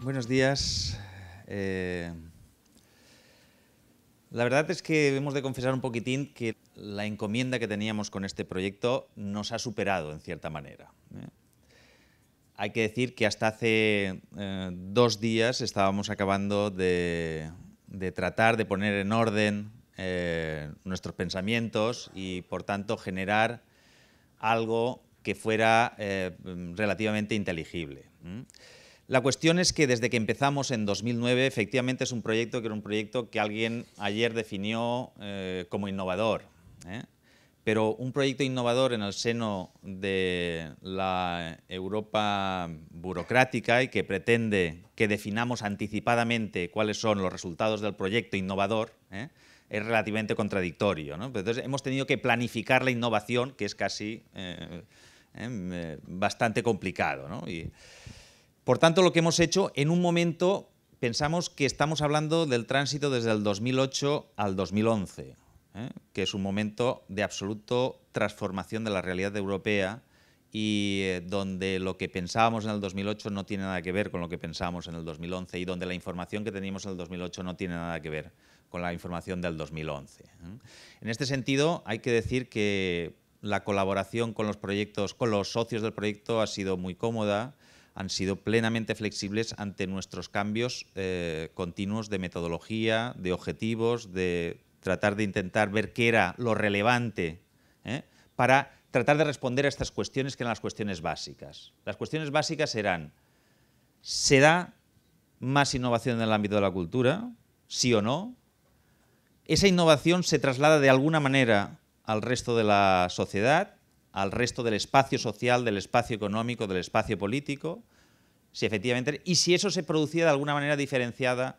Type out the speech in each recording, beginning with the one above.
Buenos días. Eh, la verdad es que debemos de confesar un poquitín que la encomienda que teníamos con este proyecto nos ha superado en cierta manera. ¿eh? Hay que decir que hasta hace eh, dos días estábamos acabando de, tratar de poner en orden nuestros pensamientos y por tanto generar algo que fuera relativamente inteligible. La cuestión es que desde que empezamos en 2009, efectivamente es un proyecto que era un proyecto que alguien ayer definió eh, como innovador. ¿eh? Pero un proyecto innovador en el seno de la Europa burocrática y que pretende que definamos anticipadamente cuáles son los resultados del proyecto innovador, ¿eh? es relativamente contradictorio. Pues entonces hemos tenido que planificar la innovación, que es casi bastante complicado. Por tanto, lo que hemos hecho en un momento, pensamos que estamos hablando del tránsito desde el 2008 al 2011, ¿eh? que es un momento de absoluto transformación de la realidad europea y eh, donde lo que pensábamos en el 2008 no tiene nada que ver con lo que pensábamos en el 2011 y donde la información que teníamos en el 2008 no tiene nada que ver con la información del 2011. ¿eh? En este sentido, hay que decir que la colaboración con los socios del proyecto ha sido muy cómoda, han sido plenamente flexibles ante nuestros cambios eh, continuos de metodología, de objetivos, de tratar de intentar ver qué era lo relevante ¿eh? para tratar de responder a estas cuestiones que eran las cuestiones básicas. Las cuestiones básicas eran, ¿se da más innovación en el ámbito de la cultura? ¿Sí o no? ¿Esa innovación se traslada de alguna manera al resto de la sociedad? al resto del espacio social, del espacio económico, del espacio político, si efectivamente, y si eso se producía de alguna manera diferenciada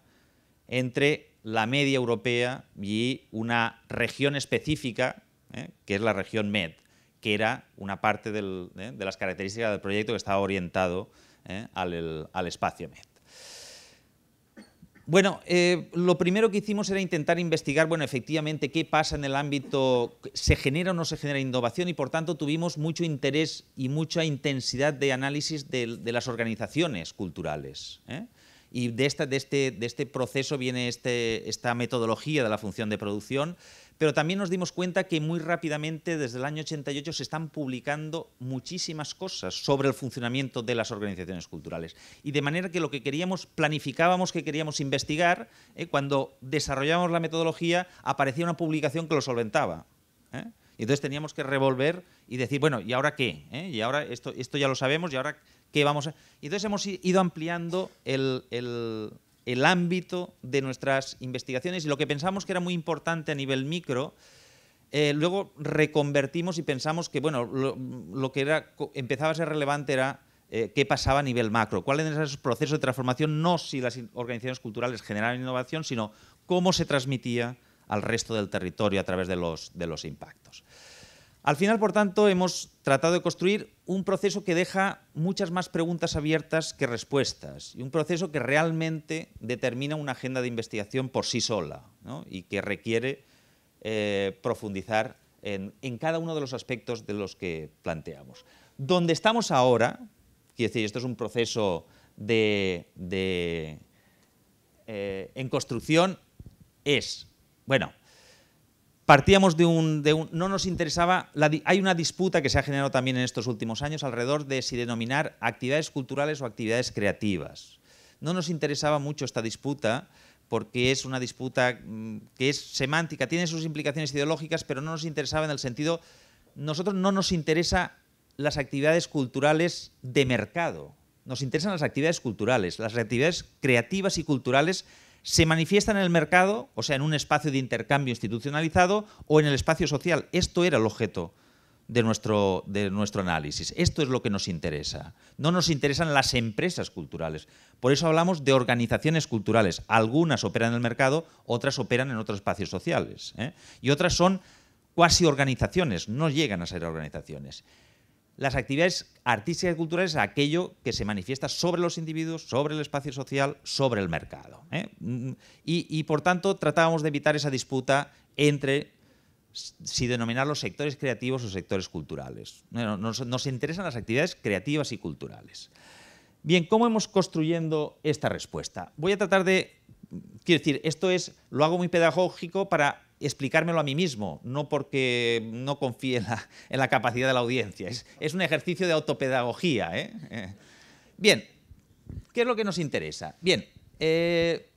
entre la media europea y una región específica, ¿eh? que es la región MED, que era una parte ¿eh? de las características del proyecto que estaba orientado ¿eh? al espacio MED. Bueno, eh, lo primero que hicimos era intentar investigar, bueno, efectivamente, qué pasa en el ámbito, se genera o no se genera innovación y, por tanto, tuvimos mucho interés y mucha intensidad de análisis de, las organizaciones culturales. ¿eh? Y este, de, este, proceso viene este, esta metodología de la función de producción, pero también nos dimos cuenta que muy rápidamente, desde el año 88, se están publicando muchísimas cosas sobre el funcionamiento de las organizaciones culturales. Y de manera que lo que queríamos, planificábamos que queríamos investigar, eh, cuando desarrollábamos la metodología, aparecía una publicación que lo solventaba. ¿eh? Entonces teníamos que revolver y decir, bueno, ¿y ahora qué? Eh? Y ahora esto, esto ya lo sabemos, ¿y ahora qué vamos a...? Entonces hemos ido ampliando el, ámbito de nuestras investigaciones y lo que pensamos que era muy importante a nivel micro, eh, luego reconvertimos y pensamos que bueno, lo, que era, empezaba a ser relevante era eh, qué pasaba a nivel macro, cuál eran esos procesos de transformación, no si las organizaciones culturales generaban innovación, sino cómo se transmitía al resto del territorio a través de los, impactos. Al final, por tanto, hemos tratado de construir un proceso que deja muchas más preguntas abiertas que respuestas y un proceso que realmente determina una agenda de investigación por sí sola y que requiere eh, profundizar en, cada uno de los aspectos de los que planteamos. Donde estamos ahora, quiero decir, esto es un proceso de, eh, en construcción, es bueno, partíamos de un, no nos interesaba, hay una disputa que se ha generado también en estos últimos años alrededor de si denominar actividades culturales o actividades creativas. No nos interesaba mucho esta disputa porque es una disputa mm, que es semántica, tiene sus implicaciones ideológicas, pero no nos interesaba en el sentido, nosotros no nos interesa las actividades culturales de mercado, nos interesan las actividades culturales, las actividades creativas y culturales se manifiesta en el mercado, o sea, en un espacio de intercambio institucionalizado o en el espacio social. Esto era el objeto de nuestro, de nuestro análisis. Esto es lo que nos interesa. No nos interesan las empresas culturales. Por eso hablamos de organizaciones culturales. Algunas operan en el mercado, otras operan en otros espacios sociales. ¿eh? Y otras son cuasi organizaciones, no llegan a ser organizaciones las actividades artísticas y culturales es aquello que se manifiesta sobre los individuos, sobre el espacio social, sobre el mercado. ¿eh? Mm, y, por tanto tratábamos de evitar esa disputa entre si denominar los sectores creativos o sectores culturales. nos, interesan las actividades creativas y culturales. Bien, ¿cómo hemos construyendo esta respuesta? Voy a tratar de, quiero decir, esto es, lo hago muy pedagógico para explicármelo a mí mismo, no porque no confíe en la, capacidad de la audiencia. Es, un ejercicio de autopedagogía. ¿eh? ¿eh? Bien, ¿qué es lo que nos interesa? Bien, eh,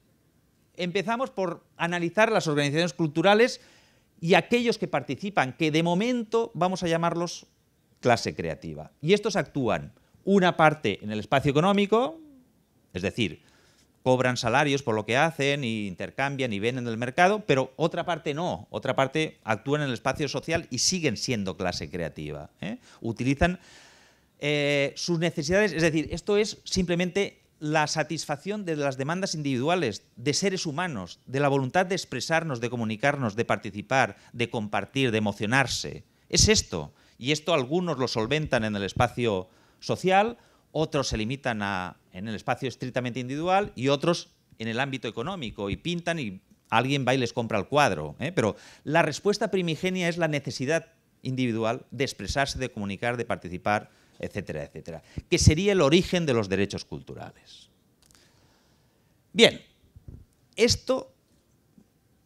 empezamos por analizar las organizaciones culturales y aquellos que participan, que de momento vamos a llamarlos clase creativa. Y estos actúan una parte en el espacio económico, es decir, cobran salarios por lo que hacen intercambian y ven en el mercado, pero otra parte no, otra parte actúan en el espacio social y siguen siendo clase creativa. ¿eh? Utilizan eh, sus necesidades, es decir, esto es simplemente la satisfacción de las demandas individuales, de seres humanos, de la voluntad de expresarnos, de comunicarnos, de participar, de compartir, de emocionarse. Es esto. Y esto algunos lo solventan en el espacio social, otros se limitan en el espacio estrictamente individual y otros en el ámbito económico y pintan y alguien va y les compra el cuadro. ¿eh? Pero la respuesta primigenia es la necesidad individual de expresarse, de comunicar, de participar, etcétera, etcétera, que sería el origen de los derechos culturales. Bien, esto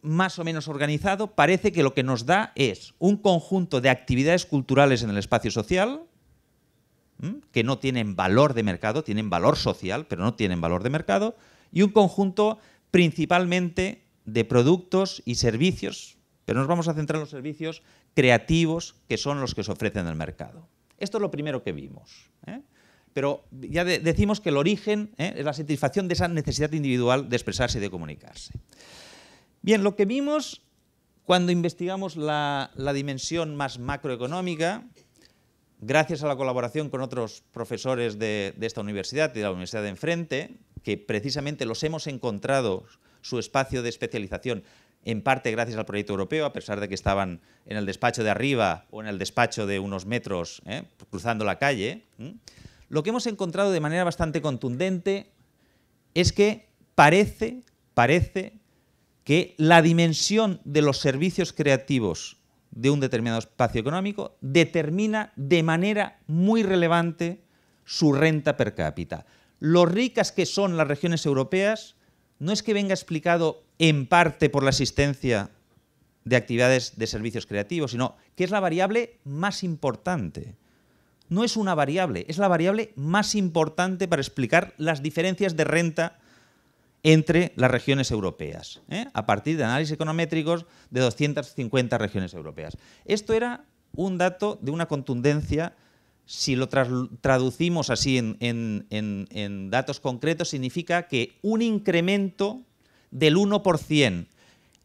más o menos organizado parece que lo que nos da es un conjunto de actividades culturales en el espacio social, que no tienen valor de mercado, tienen valor social, pero no tienen valor de mercado, y un conjunto principalmente de productos y servicios, pero nos vamos a centrar en los servicios creativos que son los que se ofrecen en el mercado. Esto es lo primero que vimos. ¿eh? Pero ya decimos que el origen ¿eh? es la satisfacción de esa necesidad individual de expresarse y de comunicarse. Bien, lo que vimos cuando investigamos la dimensión más macroeconómica gracias a la colaboración con otros profesores de, esta universidad y de la universidad de enfrente, que precisamente los hemos encontrado su espacio de especialización, en parte gracias al proyecto europeo, a pesar de que estaban en el despacho de arriba o en el despacho de unos metros, ¿eh? cruzando la calle, lo que hemos encontrado de manera bastante contundente es que parece, parece que la dimensión de los servicios creativos de un determinado espacio económico determina de manera muy relevante su renta per cápita. Lo ricas que son las regiones europeas no es que venga explicado en parte por la existencia de actividades de servicios creativos, sino que es la variable más importante. No es una variable, es la variable más importante para explicar las diferencias de renta entre las regiones europeas, ¿eh? a partir de análisis econométricos de 250 regiones europeas. Esto era un dato de una contundencia, si lo traducimos así en, en datos concretos, significa que un incremento del 1%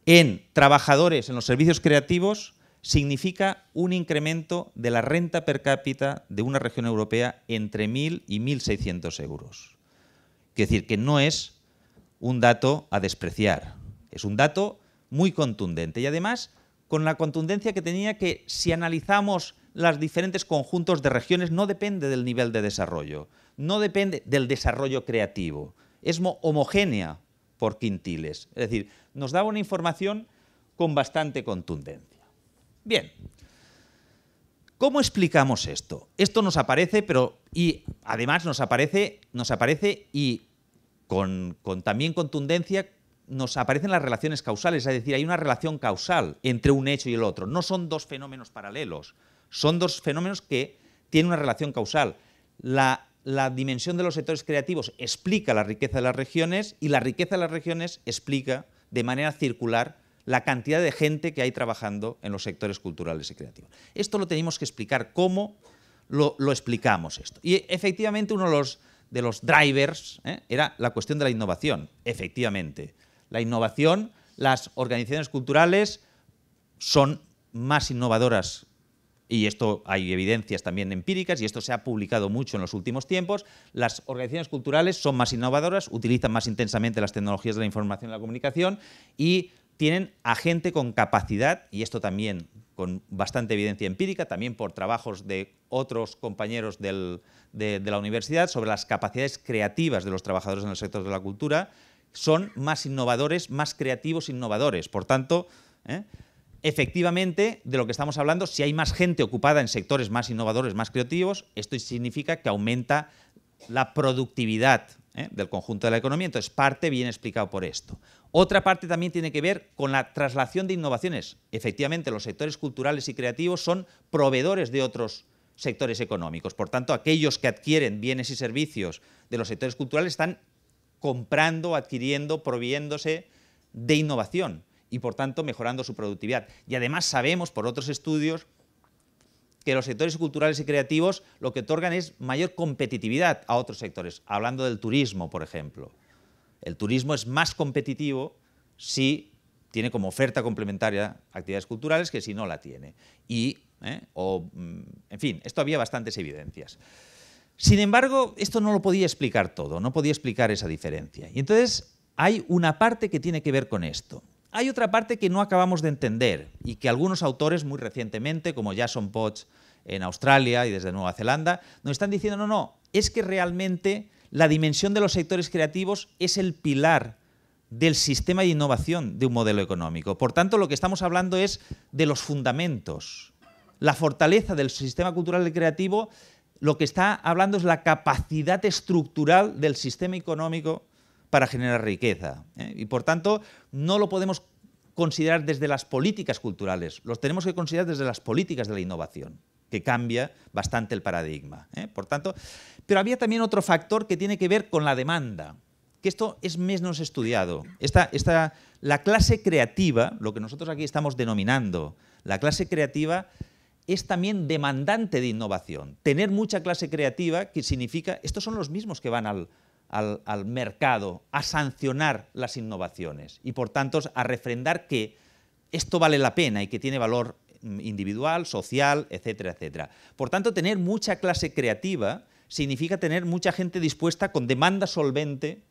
en trabajadores en los servicios creativos significa un incremento de la renta per cápita de una región europea entre 1.000 y 1.600 euros. Es decir, que no es un dato a despreciar. Es un dato muy contundente y además con la contundencia que tenía que si analizamos los diferentes conjuntos de regiones no depende del nivel de desarrollo, no depende del desarrollo creativo, es homogénea por quintiles. Es decir, nos daba una información con bastante contundencia. Bien, ¿Cómo explicamos esto? Esto nos aparece, pero y además nos aparece, nos aparece y con, también contundencia nos aparecen las relaciones causales, es decir, hay una relación causal entre un hecho y el otro. No son dos fenómenos paralelos, son dos fenómenos que tienen una relación causal. La, dimensión de los sectores creativos explica la riqueza de las regiones y la riqueza de las regiones explica de manera circular la cantidad de gente que hay trabajando en los sectores culturales y creativos. Esto lo tenemos que explicar, cómo lo, lo explicamos esto. Y efectivamente uno de los de los drivers ¿eh? era la cuestión de la innovación, efectivamente. La innovación, las organizaciones culturales son más innovadoras y esto hay evidencias también empíricas y esto se ha publicado mucho en los últimos tiempos, las organizaciones culturales son más innovadoras, utilizan más intensamente las tecnologías de la información y la comunicación y tienen a gente con capacidad, y esto también con bastante evidencia empírica, también por trabajos de otros compañeros de, la universidad, sobre las capacidades creativas de los trabajadores en el sector de la cultura, son más innovadores, más creativos innovadores. Por tanto, ¿eh? efectivamente, de lo que estamos hablando, si hay más gente ocupada en sectores más innovadores, más creativos, esto significa que aumenta la productividad ¿eh? del conjunto de la economía, entonces parte bien explicado por esto. Otra parte también tiene que ver con la traslación de innovaciones. Efectivamente, los sectores culturales y creativos son proveedores de otros sectores económicos. Por tanto, aquellos que adquieren bienes y servicios de los sectores culturales están comprando, adquiriendo, proviéndose de innovación y, por tanto, mejorando su productividad. Y además sabemos por otros estudios que los sectores culturales y creativos lo que otorgan es mayor competitividad a otros sectores, hablando del turismo, por ejemplo. El turismo es más competitivo si tiene como oferta complementaria actividades culturales que si no la tiene. Y, ¿eh? mm, en fin, esto había bastantes evidencias. Sin embargo, esto no lo podía explicar todo, no podía explicar esa diferencia. Y entonces hay una parte que tiene que ver con esto. Hay otra parte que no acabamos de entender y que algunos autores muy recientemente, como Jason Potts en Australia y desde Nueva Zelanda, nos están diciendo, no, no, es que realmente la dimensión de los sectores creativos es el pilar del sistema de innovación de un modelo económico. Por tanto, lo que estamos hablando es de los fundamentos. La fortaleza del sistema cultural y creativo, lo que está hablando es la capacidad estructural del sistema económico para generar riqueza. ¿eh? Y por tanto, no lo podemos considerar desde las políticas culturales, los tenemos que considerar desde las políticas de la innovación, que cambia bastante el paradigma. ¿eh? Por tanto, pero había también otro factor que tiene que ver con la demanda, que esto es menos estudiado. Esta, esta, la clase creativa, lo que nosotros aquí estamos denominando, la clase creativa es también demandante de innovación. Tener mucha clase creativa que significa, estos son los mismos que van al, al, mercado, a sancionar las innovaciones y por tanto a refrendar que esto vale la pena y que tiene valor mm, individual, social, etcétera, etcétera. Por tanto, tener mucha clase creativa significa tener mucha gente dispuesta con demanda solvente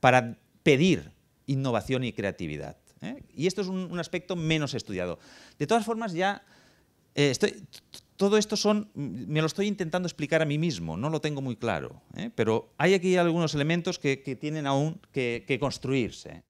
para pedir innovación y creatividad. ¿eh? Y esto es un, aspecto menos estudiado. De todas formas, ya eh, estoy, todo esto son, mm, me lo estoy intentando explicar a mí mismo, no lo tengo muy claro, ¿eh? pero hay aquí algunos elementos que, tienen aún que construirse.